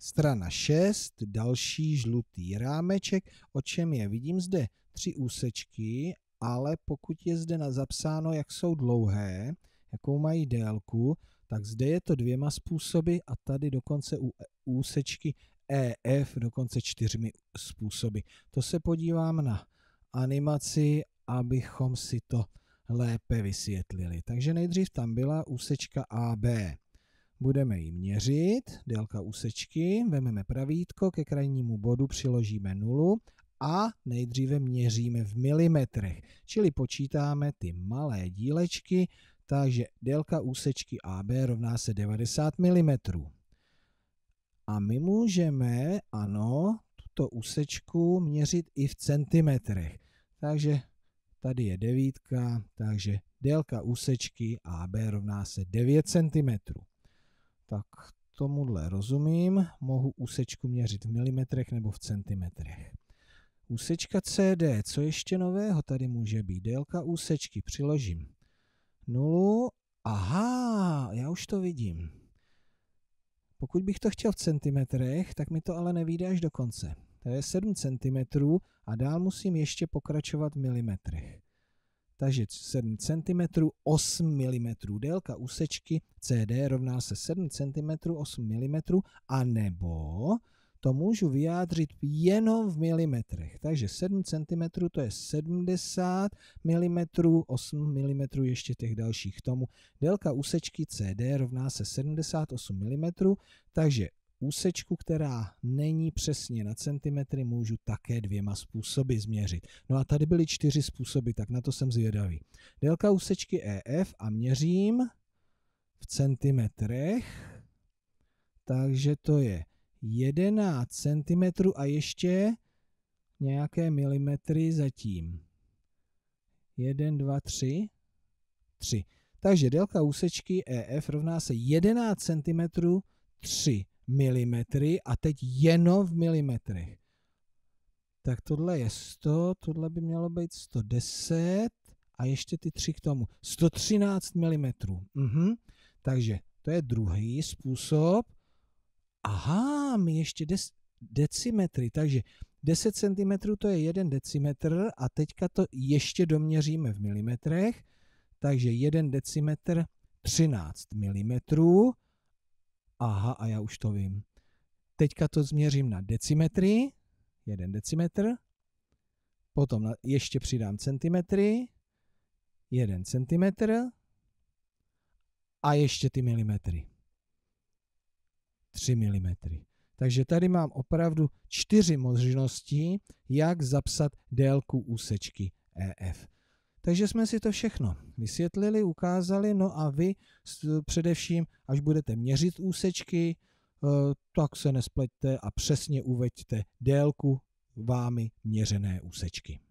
Strana 6, další žlutý rámeček, o čem je. Vidím zde tři úsečky, ale pokud je zde zapsáno, jak jsou dlouhé, jakou mají délku, tak zde je to dvěma způsoby a tady dokonce u e- úsečky EF dokonce čtyřmi způsoby. To se podívám na animaci, abychom si to lépe vysvětlili. Takže nejdřív tam byla úsečka AB. Budeme ji měřit, délka úsečky, vezmeme pravítko, ke krajnímu bodu přiložíme nulu a nejdříve měříme v milimetrech, čili počítáme ty malé dílečky, takže délka úsečky AB rovná se 90 mm. A my můžeme, ano, tuto úsečku měřit i v centimetrech. Takže tady je devítka, takže délka úsečky AB rovná se 9 cm. Tak tomuhle rozumím. Mohu úsečku měřit v milimetrech nebo v centimetrech. Úsečka CD, co ještě nového tady může být? Délka úsečky, přiložím. Nulu, aha, já už to vidím. Pokud bych to chtěl v centimetrech, tak mi to ale nevíde až do konce. To je 7 cm a dál musím ještě pokračovat v milimetrech takže 7 cm, 8 mm. Délka úsečky CD rovná se 7 cm, 8 mm, a nebo to můžu vyjádřit jenom v milimetrech. Takže 7 cm to je 70 mm, 8 mm ještě těch dalších k tomu. Délka úsečky CD rovná se 78 mm, takže Úsečku, která není přesně na centimetry, můžu také dvěma způsoby změřit. No a tady byly čtyři způsoby, tak na to jsem zvědavý. Délka úsečky EF a měřím v centimetrech, takže to je 11 cm a ještě nějaké milimetry zatím. 1, 2, 3, 3. Takže délka úsečky EF rovná se 11 cm 3 milimetry a teď jenom v milimetrech. Tak tohle je 100, tohle by mělo být 110 a ještě ty tři k tomu. 113 mm. Mhm. Takže to je druhý způsob. Aha, my ještě des, decimetry, takže 10 cm to je 1 decimetr a teďka to ještě doměříme v milimetrech, takže 1 decimetr 13 mm aha, a já už to vím. Teďka to změřím na decimetry, jeden decimetr, potom ještě přidám centimetry, jeden centimetr a ještě ty milimetry. 3 mm. Takže tady mám opravdu čtyři možnosti, jak zapsat délku úsečky EF. Takže jsme si to všechno vysvětlili, ukázali, no a vy především, až budete měřit úsečky, eh, tak se nespleťte a přesně uveďte délku vámi měřené úsečky.